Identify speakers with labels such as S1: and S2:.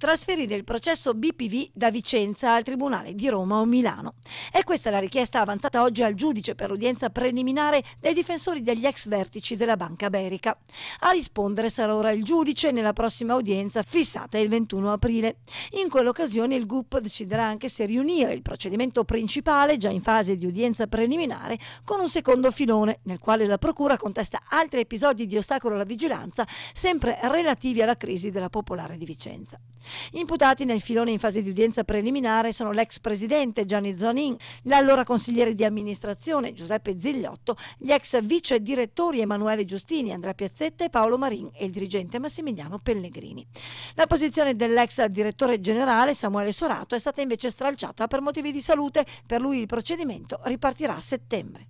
S1: trasferire il processo BPV da Vicenza al Tribunale di Roma o Milano. È questa la richiesta avanzata oggi al giudice per udienza preliminare dei difensori degli ex vertici della Banca Berica. A rispondere sarà ora il giudice nella prossima udienza fissata il 21 aprile. In quell'occasione il GUP deciderà anche se riunire il procedimento principale già in fase di udienza preliminare con un secondo filone nel quale la Procura contesta altri episodi di ostacolo alla vigilanza sempre relativi alla crisi della Popolare di Vicenza. Imputati nel filone in fase di udienza preliminare sono l'ex presidente Gianni Zonin, l'allora consigliere di amministrazione Giuseppe Zigliotto, gli ex vice direttori Emanuele Giustini, Andrea Piazzetta e Paolo Marin e il dirigente Massimiliano Pellegrini. La posizione dell'ex direttore generale Samuele Sorato è stata invece stralciata per motivi di salute. Per lui il procedimento ripartirà a settembre.